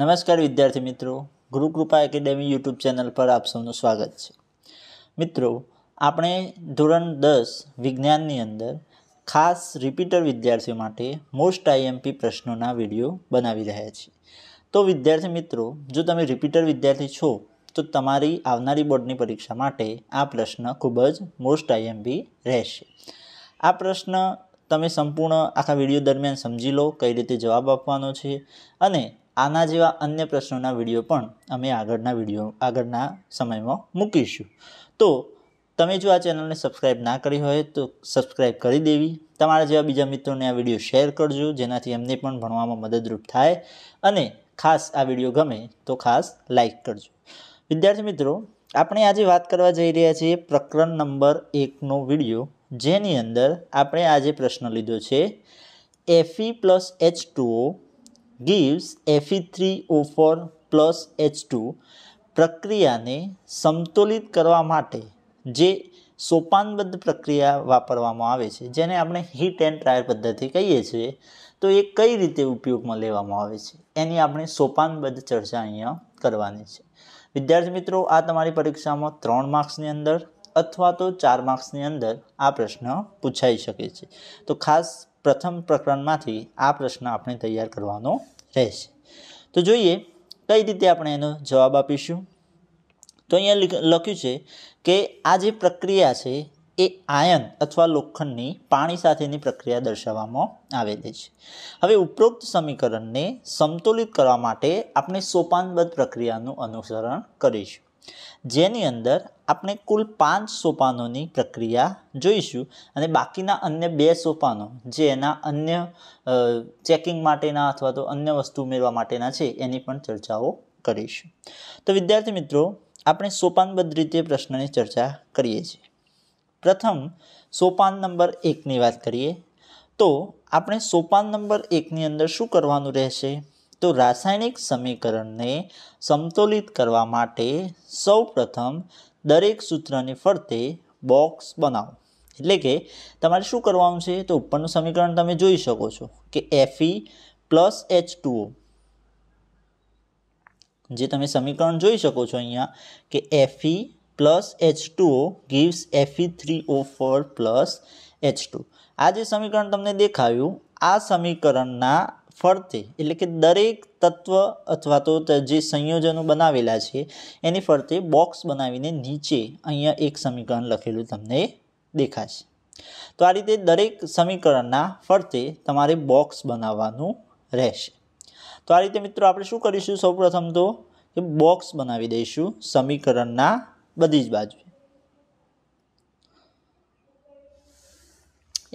નમસ્કાર વિદ્યાર્થી મિત્રો ગુરુકૃપા એકેડેમી યુટ્યુબ ચેનલ પર આપ સૌનું સ્વાગત છે મિત્રો આપણે ધોરણ દસ વિજ્ઞાનની અંદર ખાસ રિપીટર વિદ્યાર્થીઓ માટે મોસ્ટ આઈએમપી પ્રશ્નોના વિડીયો બનાવી રહ્યા છીએ તો વિદ્યાર્થી મિત્રો જો તમે રિપીટર વિદ્યાર્થી છો તો તમારી આવનારી બોર્ડની પરીક્ષા માટે આ પ્રશ્ન ખૂબ જ મોસ્ટ આઈએમપી રહેશે આ પ્રશ્ન તમે સંપૂર્ણ આખા વિડીયો દરમિયાન સમજી લો કઈ રીતે જવાબ આપવાનો છે અને આના જેવા અન્ય પ્રશ્નોના વિડીયો પણ અમે આગળના વિડીયો આગળના સમયમાં મૂકીશું તો તમે જો આ ચેનલને સબસ્ક્રાઇબ ના કરી હોય તો સબસ્ક્રાઈબ કરી દેવી તમારા જેવા બીજા મિત્રોને આ વિડીયો શેર કરજો જેનાથી એમને પણ ભણવામાં મદદરૂપ થાય અને ખાસ આ વિડીયો ગમે તો ખાસ લાઇક કરજો વિદ્યાર્થી મિત્રો આપણે આજે વાત કરવા જઈ રહ્યા છીએ પ્રકરણ નંબર એકનો વિડીયો જેની અંદર આપણે આજે પ્રશ્ન લીધો છે F E plus H two O gives Fe3O4 plus H two પ્રક્રિયાને સંતુલિત કરવા માટે જે સોપાનબદ્ધ પ્રક્રિયા વાપરવામાં આવે છે જેને આપણે હીટ એન્ડ ટ્રાયર પદ્ધતિ કહીએ છીએ તો એ કઈ રીતે ઉપયોગમાં લેવામાં આવે છે એની આપણે સોપાનબદ્ધ ચર્ચા અહીંયા કરવાની છે વિદ્યાર્થી મિત્રો આ તમારી પરીક્ષામાં ત્રણ માર્ક્સની અંદર અથવા તો ચાર માર્ક્સની અંદર આ પ્રશ્ન પૂછાઈ શકે છે તો ખાસ પ્રથમ પ્રકરણમાંથી આ પ્રશ્ન આપણે તૈયાર કરવાનો રહેશે તો જોઈએ કઈ રીતે આપણે એનો જવાબ આપીશું તો અહીંયા લખ્યું છે કે આ જે પ્રક્રિયા છે એ આયન અથવા લોખંડની પાણી સાથેની પ્રક્રિયા દર્શાવવામાં આવેલી છે હવે ઉપરોક્ત સમીકરણને સંતુલિત કરવા માટે આપણે સોપાનબદ્ધ પ્રક્રિયાનું અનુસરણ કરીશું જેની અંદર આપણે કુલ પાંચ સોપાનોની પ્રક્રિયા જોઈશું અને બાકીના અન્ય બે સોપાનો જે એના અન્ય ચેકિંગ માટેના અથવા તો અન્ય વસ્તુ ઉમેરવા માટેના છે એની પણ ચર્ચાઓ કરીશું તો વિદ્યાર્થી મિત્રો આપણે સોપાનબદ્ધ રીતે પ્રશ્નની ચર્ચા કરીએ છીએ પ્રથમ સોપાન નંબર એકની વાત કરીએ તો આપણે સોપાન નંબર એકની અંદર શું કરવાનું રહેશે તો રાસાયણિક સમીકરણને સમતોલિત કરવા માટે સૌપ્રથમ દરેક સૂત્રની ફરતે બોક્સ બનાવો એટલે કે તમારે શું કરવાનું છે તો ઉપરનું સમીકરણ તમે જોઈ શકો છો કે એફઈ પ્લસ એચ ટુઓ જે તમે સમીકરણ જોઈ શકો છો અહીંયા કે F E plus H two O gives F E three O four plus H two આ જે સમીકરણ તમને દેખાયું આ સમીકરણના ફરતે એટલે કે દરેક તત્વ અથવા તો જે સંયોજનો બનાવેલા છે એની ફરતે બોક્સ બનાવીને નીચે અહીંયા એક સમીકરણ લખેલું તમને દેખાશે તો આ રીતે દરેક સમીકરણના ફરતે તમારે બોક્સ બનાવવાનું રહેશે તો આ રીતે મિત્રો આપણે શું કરીશું સૌપ્રથમ તો કે બોક્સ બનાવી દઈશું સમીકરણના બધી જ બાજુએ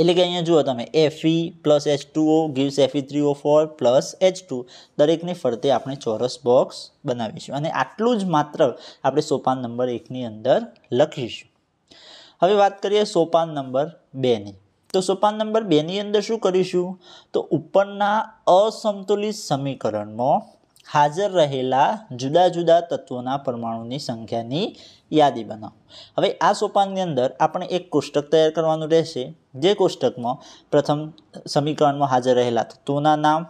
એટલે કે અહીંયા જુઓ તમે F E plus H two O gives E three O four plus H two દરેકની ફરતે આપણે ચોરસ બોક્સ બનાવીશું અને આટલું જ માત્ર આપણે સોપાન નંબર એકની અંદર લખીશું હવે વાત કરીએ સોપાન નંબર બેની તો સોપાન નંબર બેની અંદર શું કરીશું તો ઉપરના અસમતુલિત સમીકરણમાં હાજર રહેલા જુદા જુદા તત્વોના પરમાણુની સંખ્યાની યાદી બનાવો હવે આ સોપાનની અંદર આપણે એક કોષ્ટક તૈયાર કરવાનું રહેશે જે કોષ્ટકમાં પ્રથમ સમીકરણમાં હાજર રહેલા તત્વોના નામ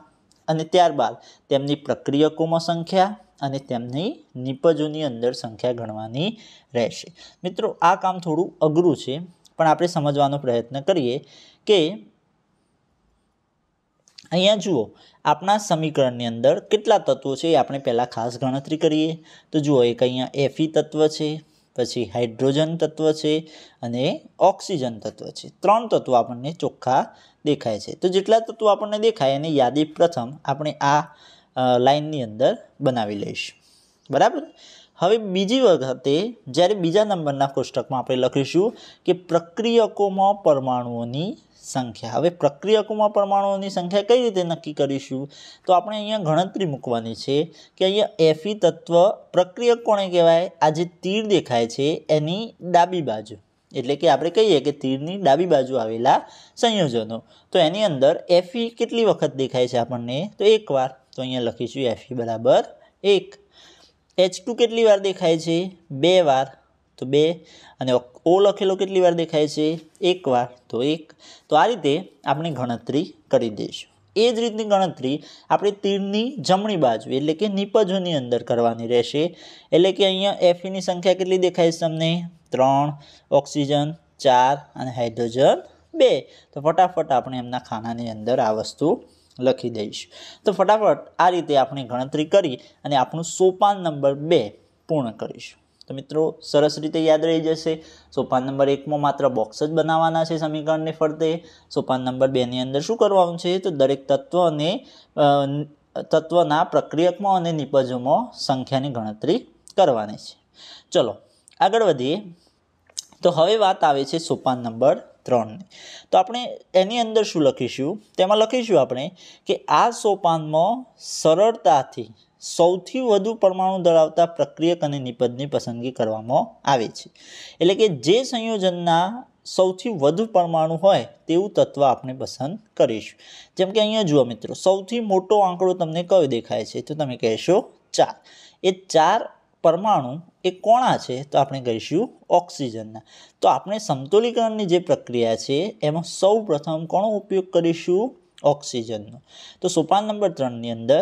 અને ત્યારબાદ તેમની પ્રક્રિયકોમાં સંખ્યા અને તેમની નિપજોની અંદર સંખ્યા ગણવાની રહેશે મિત્રો આ કામ થોડું અઘરું છે પણ આપણે સમજવાનો પ્રયત્ન કરીએ કે અહીંયા જુઓ આપણા સમીકરણની અંદર કેટલા તત્વો છે એ આપણે પહેલાં ખાસ ગણતરી કરીએ તો જુઓ એક અહીંયા એફી તત્વ છે પછી હાઇડ્રોજન તત્વ છે અને ઓક્સિજન તત્વ છે ત્રણ તત્વો આપણને ચોખ્ખા દેખાય છે તો જેટલા તત્વો આપણને દેખાય એની યાદી પ્રથમ આપણે આ લાઇનની અંદર બનાવી લઈશું બરાબર હવે બીજી વખતે જ્યારે બીજા નંબરના કોષ્ટકમાં આપણે લખીશું કે પ્રક્રિયકોમાં પરમાણુઓની સંખ્યા હવે પ્રક્રિયકોમાં પરમાણુઓની સંખ્યા કઈ રીતે નક્કી કરીશું તો આપણે અહીંયા ગણતરી મૂકવાની છે કે અહીંયા એફી તત્વ પ્રક્રિયક કોણે કહેવાય આ જે તીર દેખાય છે એની ડાબી બાજુ એટલે કે આપણે કહીએ કે તીરની ડાબી બાજુ આવેલા સંયોજનો તો એની અંદર એફી કેટલી વખત દેખાય છે આપણને તો એકવાર તો અહીંયા લખીશું એફી બરાબર એક એચ ટુ કેટલી વાર દેખાય છે બે વાર તો બે અને ઓ લખેલો કેટલી વાર દેખાય છે એક વાર તો એક તો આ રીતે આપણે ગણતરી કરી દઈશું એ જ રીતની ગણતરી આપણે તીરની જમણી બાજુ એટલે કે નિપજોની અંદર કરવાની રહેશે એટલે કે અહીંયા એફીની સંખ્યા કેટલી દેખાય છે તમને ત્રણ ઓક્સિજન ચાર અને હાઇડ્રોજન બે તો ફટાફટ આપણે એમના ખાનાની અંદર આ વસ્તુ લખી દઈશ તો ફટાફટ આ રીતે આપણે ગણતરી કરી અને આપણું સોપાન નંબર બે પૂર્ણ કરીશું તો મિત્રો સરસ રીતે યાદ રહી જશે સોપાન નંબર એકમાં માત્ર બોક્સ જ બનાવવાના છે સમીકરણને ફરતે સોપાન નંબર બેની અંદર શું કરવાનું છે તો દરેક તત્વને તત્વના પ્રક્રિયકમાં અને નિપજોમાં સંખ્યાની ગણતરી કરવાની છે ચલો આગળ વધીએ તો હવે વાત આવે છે સોપાન નંબર ત્રણ તો આપણે એની અંદર શું લખીશું તેમાં લખીશું આપણે કે આ સોપાનમાં સરળતાથી સૌથી વધુ પરમાણુ ધરાવતા પ્રક્રિયક અને નિપજની પસંદગી કરવામાં આવે છે એટલે કે જે સંયોજનના સૌથી વધુ પરમાણુ હોય તેવું તત્વ આપણે પસંદ કરીશું જેમ કે અહીંયા જુઓ મિત્રો સૌથી મોટો આંકડો તમને કયો દેખાય છે તો તમે કહેશો ચાર એ ચાર પરમાણુ એ કોણા છે તો આપણે કહીશું ઓક્સિજનના તો આપણે સમતોલીકરણની જે પ્રક્રિયા છે એમાં સૌ પ્રથમ કોણો ઉપયોગ કરીશું ઓક્સિજનનો તો સોપાન નંબર ત્રણની અંદર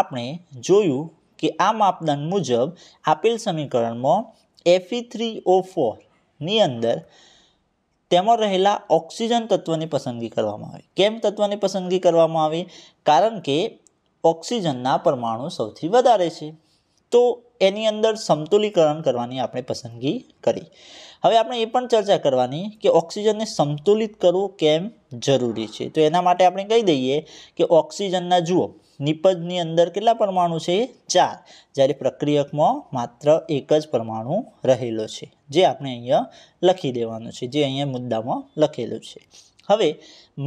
આપણે જોયું કે આ માપદંડ મુજબ આપેલ સમીકરણમાં એફી થ્રી ઓ ફોરની અંદર તેમાં રહેલા ઓક્સિજન તત્વની પસંદગી કરવામાં આવે કેમ તત્વની પસંદગી કરવામાં આવે કારણ કે ઓક્સિજનના પરમાણુ સૌથી વધારે છે તો એની અંદર સમતુલીકરણ કરવાની આપણે પસંદગી કરી હવે આપણે એ પણ ચર્ચા કરવાની કે ઓક્સિજનને સંતુલિત કરવું કેમ જરૂરી છે તો એના માટે આપણે કહી દઈએ કે ઓક્સિજનના જુઓ નિપજની અંદર કેટલા પરમાણુ છે ચાર જ્યારે પ્રક્રિયકમાં માત્ર એક જ પરમાણુ રહેલો છે જે આપણે અહીંયા લખી દેવાનું છે જે અહીંયા મુદ્દામાં લખેલું છે હવે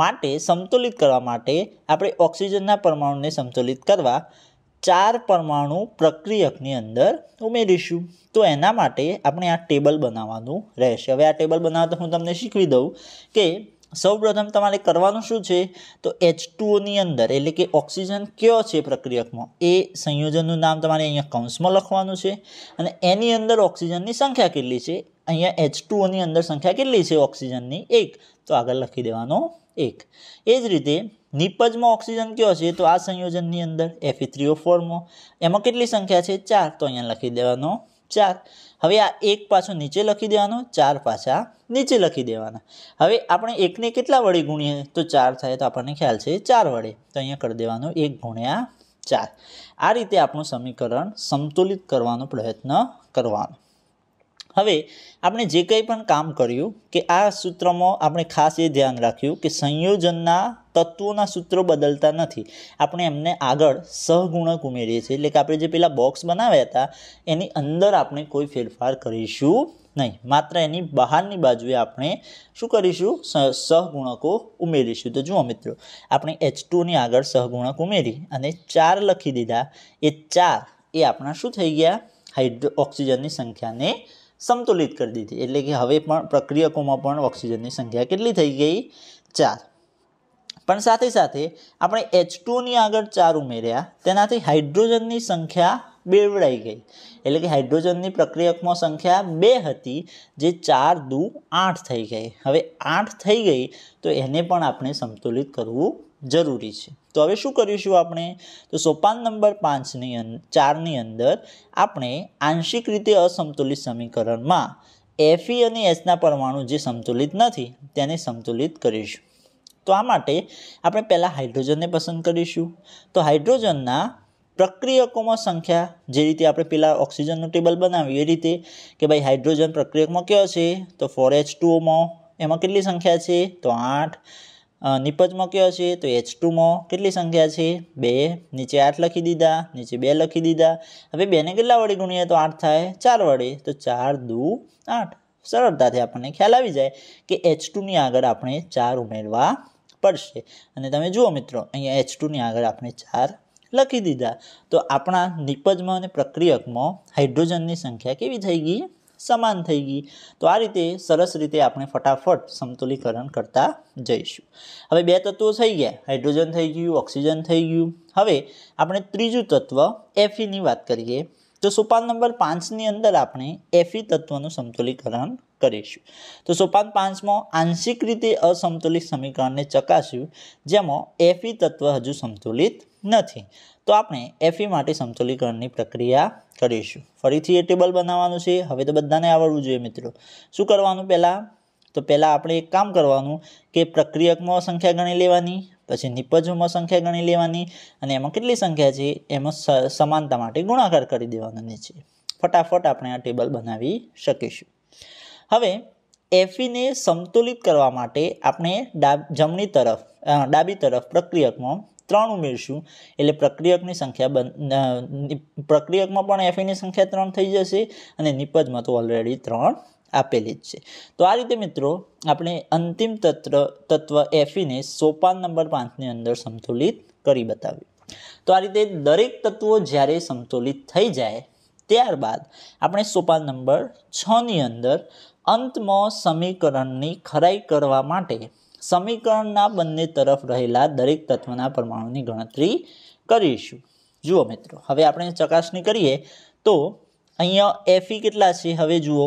માટે સંતુલિત કરવા માટે આપણે ઓક્સિજનના પરમાણુને સંતુલિત કરવા ચાર પરમાણુ પ્રક્રિયકની અંદર ઉમેરીશું તો એના માટે આપણે આ ટેબલ બનાવવાનું રહેશે હવે આ ટેબલ બનાવતા હું તમને શીખવી દઉં કે સૌપ્રથમ તમારે કરવાનું શું છે તો એચ ટુઓની અંદર એટલે કે ઓક્સિજન કયો છે પ્રક્રિયકમાં એ સંયોજનનું નામ તમારે અહીંયા કૌંસમાં લખવાનું છે અને એની અંદર ઓક્સિજનની સંખ્યા કેટલી છે અહીંયા એચ ટુઓની અંદર સંખ્યા કેટલી છે ઓક્સિજનની એક તો આગળ લખી દેવાનો એક એ જ રીતે નિપજમાં ઓક્સિજન કયો છે તો આ સંયોજનની અંદર એફી થ્રી ઓ ફોરમાં એમાં કેટલી સંખ્યા છે ચાર તો અહીંયા લખી દેવાનો ચાર હવે આ એક પાછો નીચે લખી દેવાનો ચાર પાછા નીચે લખી દેવાના હવે આપણે એકને કેટલા વડે ગુણીએ તો ચાર થાય તો આપણને ખ્યાલ છે ચાર વડે તો અહીંયા કરી દેવાનો એક ગુણ્યા ચાર આ રીતે આપણું સમીકરણ સંતુલિત કરવાનો પ્રયત્ન કરવાનો હવે આપણે જે કંઈ પણ કામ કર્યું કે આ સૂત્રમાં આપણે ખાસ એ ધ્યાન રાખ્યું કે સંયોજનના તત્વોના સૂત્રો બદલતા નથી આપણે એમને આગળ સહગુણક ઉમેરીએ છીએ એટલે કે આપણે જે પેલા બોક્સ બનાવ્યા હતા એની અંદર આપણે કોઈ ફેરફાર કરીશું નહીં માત્ર એની બહારની બાજુએ આપણે શું કરીશું સહગુણકો ઉમેરીશું તો જુઓ મિત્રો આપણે એચ ટુની આગળ સહગુણક ઉમેરી અને ચાર લખી દીધા એ ચાર એ આપણા શું થઈ ગયા હાઇડ્રો ઓક્સિજનની સંખ્યાને સંતુલિત કરી દીધી એટલે કે હવે પણ પ્રક્રિયકોમાં પણ ઓક્સિજનની સંખ્યા કેટલી થઈ ગઈ ચાર પણ સાથે સાથે આપણે એચ ટુની આગળ ચાર ઉમેર્યા તેનાથી હાઇડ્રોજનની સંખ્યા બેવડાઈ ગઈ એટલે કે હાઇડ્રોજનની પ્રક્રિયકમાં સંખ્યા બે હતી જે ચાર દુ આઠ થઈ ગઈ હવે આઠ થઈ ગઈ તો એને પણ આપણે સંતુલિત કરવું જરૂરી છે તો હવે શું કરીશું આપણે તો સોપાન નંબર પાંચની ચારની અંદર આપણે આંશિક રીતે અસંતુલિત સમીકરણમાં એફઈ અને એચના પરમાણુ જે સંતુલિત નથી તેને સંતુલિત કરીશું તો આ માટે આપણે પહેલાં હાઇડ્રોજનને પસંદ કરીશું તો હાઇડ્રોજનના પ્રક્રિયકોમાં સંખ્યા જે રીતે આપણે પેલા ઓક્સિજનનું ટેબલ બનાવ્યું એ રીતે કે ભાઈ હાઇડ્રોજન પ્રક્રિયકમાં કયો છે તો ફોર એચ ટુઓમાં એમાં કેટલી સંખ્યા છે તો આઠ નિપજમાં કયો છે તો એચ ટુમાં કેટલી સંખ્યા છે બે નીચે આઠ લખી દીધા નીચે બે લખી દીધા હવે બેને કેટલા વડે ગુણીએ તો આઠ થાય ચાર વડે તો ચાર દુ આઠ સરળતાથી આપણને ખ્યાલ આવી જાય કે એચ ટુની આગળ આપણે ચાર ઉમેરવા પડશે અને તમે જુઓ મિત્રો અહીંયા એચ ટુની આગળ આપણે ચાર લખી દીધા તો આપણા નિપજમાં અને પ્રક્રિયકમાં હાઇડ્રોજનની સંખ્યા કેવી થઈ ગઈ સમાન થઈ ગઈ તો આ રીતે સરસ રીતે આપણે ફટાફટ સમતુલીકરણ કરતા જઈશું હવે બે તત્વો થઈ ગયા હાઇડ્રોજન થઈ ગયું ઓક્સિજન થઈ ગયું હવે આપણે ત્રીજું તત્વ એફીની વાત કરીએ તો સોપાન નંબર પાંચની અંદર આપણે એફી તત્વનું સમતુલીકરણ કરીશું તો સોપાન પાંચમાં આંશિક રીતે અસમતુલિત સમીકરણને ચકાસ્યું જેમાં એફી તત્વ હજુ સંતુલિત નથી તો આપણે એફઈ e માટે સમતુલીકરણની પ્રક્રિયા કરીશું ફરીથી એ ટેબલ બનાવવાનું છે હવે તો બધાને આવડવું જોઈએ મિત્રો શું કરવાનું પહેલાં તો પહેલાં આપણે એક કામ કરવાનું કે પ્રક્રિયકમાં સંખ્યા ગણી લેવાની પછી નિપજોમાં સંખ્યા ગણી લેવાની અને એમાં કેટલી સંખ્યા છે એમાં સમાનતા માટે ગુણાકાર કરી દેવાનો નીચે ફટાફટ આપણે આ ટેબલ બનાવી શકીશું હવે એફીને e સમતુલિત કરવા માટે આપણે ડાબ જમણી તરફ ડાબી તરફ પ્રક્રિયકમાં ત્રણ ઉમેરશું એટલે પ્રક્રિયકની સંખ્યા પ્રક્રિયકમાં પણ એફએની e સંખ્યા ત્રણ થઈ જશે અને નિપજમાં તો ઓલરેડી ત્રણ આપેલી જ છે તો આ રીતે મિત્રો આપણે અંતિમ તત્વ તત્વ એફીને e સોપાન નંબર પાંચની અંદર સંતુલિત કરી બતાવ્યું તો આ રીતે દરેક તત્વો જ્યારે સંતુલિત થઈ જાય ત્યારબાદ આપણે સોપાન નંબર છની અંદર અંતમાં સમીકરણની ખરાઈ કરવા માટે સમીકરણના બંને તરફ રહેલા દરેક તત્વના પરમાણુની ગણતરી કરીશું જુઓ મિત્રો હવે આપણે ચકાસણી કરીએ તો અહીંયા એફી કેટલા છે હવે જુઓ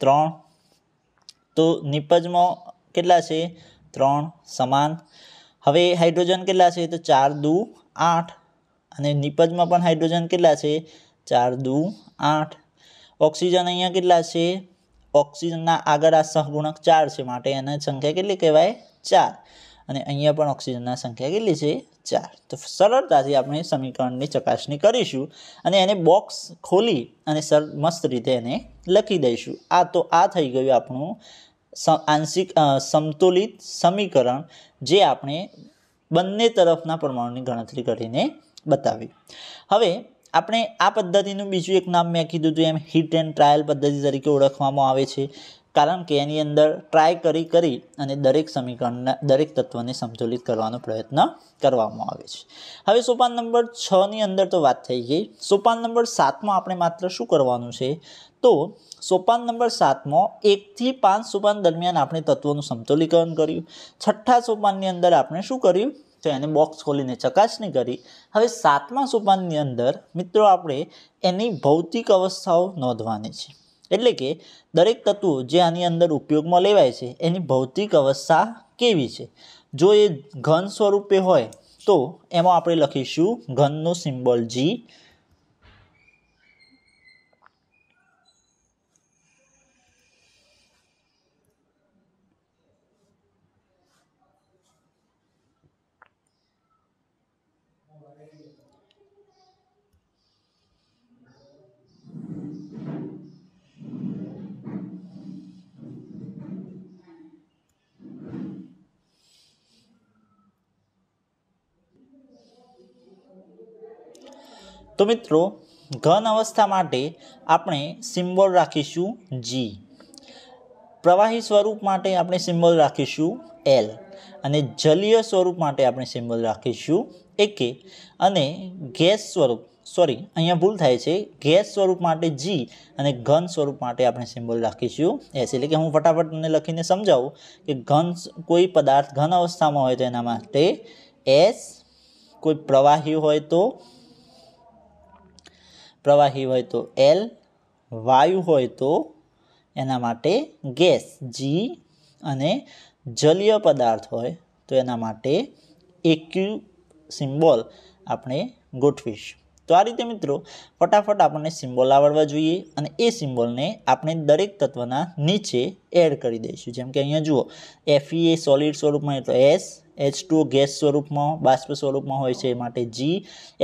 ત્રણ તો નિપજમાં કેટલા છે ત્રણ સમાન હવે હાઇડ્રોજન કેટલા છે તો ચાર દુ આઠ અને નિપજમાં પણ હાઇડ્રોજન કેટલા છે ચાર દુ આઠ ઓક્સિજન અહીંયા કેટલા છે ઓક્સિજનના આગળ આ સહગુણક ચાર છે માટે એના સંખ્યા કેટલી કહેવાય ચાર અને અહીંયા પણ ઓક્સિજનના સંખ્યા કેટલી છે ચાર તો સરળતાથી આપણે સમીકરણની ચકાસણી કરીશું અને એને બોક્સ ખોલી અને સર મસ્ત રીતે એને લખી દઈશું આ તો આ થઈ ગયું આપણું આંશિક સમતુલિત સમીકરણ જે આપણે બંને તરફના પરમાણુની ગણતરી કરીને બતાવી હવે આપણે આ પદ્ધતિનું બીજું એક નામ મેં કીધું હતું એમ હિટ એન્ડ ટ્રાયલ પદ્ધતિ તરીકે ઓળખવામાં આવે છે કારણ કે એની અંદર ટ્રાય કરી કરી અને દરેક સમીકરણના દરેક તત્વને સંતુલિત કરવાનો પ્રયત્ન કરવામાં આવે છે હવે સોપાન નંબર છની અંદર તો વાત થઈ ગઈ સોપાન નંબર સાતમાં આપણે માત્ર શું કરવાનું છે તો સોપાન નંબર સાતમાં એકથી પાંચ સોપાન દરમિયાન આપણે તત્વોનું સંતુલીકરણ કર્યું છઠ્ઠા સોપાનની અંદર આપણે શું કર્યું તો એને બોક્સ ખોલીને ચકાસણી કરી હવે સાતમા સોપાનની અંદર મિત્રો આપણે એની ભૌતિક અવસ્થાઓ નોંધવાની છે એટલે કે દરેક તત્વો જે આની અંદર ઉપયોગમાં લેવાય છે એની ભૌતિક અવસ્થા કેવી છે જો એ ઘન સ્વરૂપે હોય તો એમાં આપણે લખીશું ઘનનું સિમ્બોલ જી તો મિત્રો ઘન અવસ્થા માટે આપણે સિમ્બોલ રાખીશું જી પ્રવાહી સ્વરૂપ માટે આપણે સિમ્બોલ રાખીશું એલ અને જલીય સ્વરૂપ માટે આપણે સિમ્બોલ રાખીશું એકે અને ગેસ સ્વરૂપ સોરી અહીંયા ભૂલ થાય છે ગેસ સ્વરૂપ માટે જી અને ઘન સ્વરૂપ માટે આપણે સિમ્બોલ રાખીશું એસ એટલે કે હું ફટાફટ તમને લખીને સમજાવું કે ઘન કોઈ પદાર્થ ઘન અવસ્થામાં હોય તો એના માટે એસ કોઈ પ્રવાહી હોય તો પ્રવાહી હોય તો એલ વાયુ હોય તો એના માટે ગેસ જી અને જલીય પદાર્થ હોય તો એના માટે એક્યુ સિમ્બોલ આપણે ગોઠવીશું તો આ રીતે મિત્રો ફટાફટ આપણને સિમ્બોલ આવડવા જોઈએ અને એ સિમ્બોલને આપણે દરેક તત્વના નીચે એડ કરી દઈશું જેમ કે અહીંયા જુઓ એફઈ એ સોલિડ સ્વરૂપમાં હોય તો એસ એચ ટુ ગેસ સ્વરૂપમાં બાષ્પ સ્વરૂપમાં હોય છે માટે જી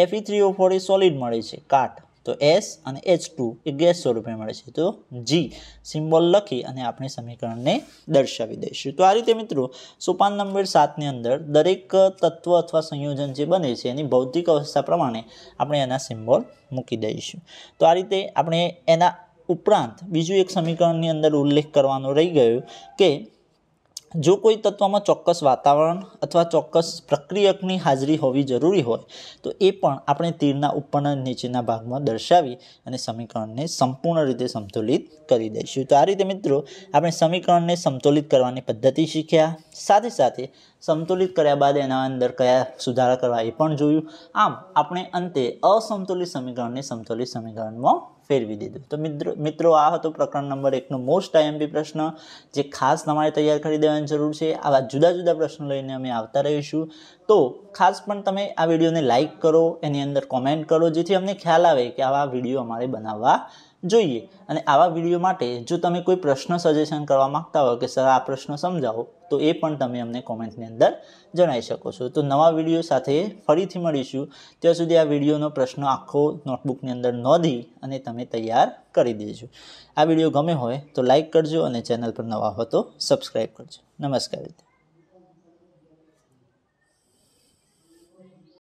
એફઈ થ્રી ઓ ફોર એ સોલિડ મળે છે કાટ તો એસ અને એચ ટુ એ ગેસ સ્વરૂપે મળે છે તો જી સિમ્બોલ લખી અને આપણે સમીકરણને દર્શાવી દઈશું તો આ રીતે મિત્રો સોપાન નંબર સાતની અંદર દરેક તત્વ અથવા સંયોજન જે બને છે એની ભૌતિક અવસ્થા પ્રમાણે આપણે એના સિમ્બોલ મૂકી દઈશું તો આ રીતે આપણે એના ઉપરાંત બીજું એક સમીકરણની અંદર ઉલ્લેખ કરવાનો રહી ગયો કે જો કોઈ તત્વમાં ચોક્કસ વાતાવરણ અથવા ચોક્કસ પ્રક્રિયકની હાજરી હોવી જરૂરી હોય તો એ પણ આપણે તીરના ઉપરના નીચેના ભાગમાં દર્શાવી અને સમીકરણને સંપૂર્ણ રીતે સંતુલિત કરી દઈશું તો આ રીતે મિત્રો આપણે સમીકરણને સંતુલિત કરવાની પદ્ધતિ શીખ્યા સાથે સાથે સંતુલિત કર્યા બાદ એના અંદર કયા સુધારા કરવા એ પણ જોયું આમ આપણે અંતે અસંતુલિત સમીકરણને સંતુલિત સમીકરણમાં ફેરવી દીધું તો મિત્રો મિત્રો આ હતો પ્રકરણ નંબર એકનો મોસ્ટ આઈએમપી પ્રશ્ન જે ખાસ તમારે તૈયાર કરી દેવાની જરૂર છે આવા જુદા જુદા પ્રશ્નો લઈને અમે આવતા રહીશું તો ખાસ પણ તમે આ વિડીયોને લાઇક કરો એની અંદર કોમેન્ટ કરો જેથી અમને ખ્યાલ આવે કે આવા વિડીયો અમારે બનાવવા જોઈએ અને આવા વિડીયો માટે જો તમે કોઈ પ્રશ્ન સજેશન કરવા માગતા હો કે સર આ પ્રશ્ન સમજાવો તો એ પણ તમે અમને કોમેન્ટની અંદર જણાવી શકો છો તો નવા વિડીયો સાથે ફરીથી મળીશું ત્યાં સુધી આ વિડીયોનો પ્રશ્ન આખો નોટબુકની અંદર નોંધી અને તમે તૈયાર કરી દેજો આ વિડીયો ગમે હોય તો લાઇક કરજો અને ચેનલ પર નવા હો તો સબસ્ક્રાઈબ કરજો નમસ્કાર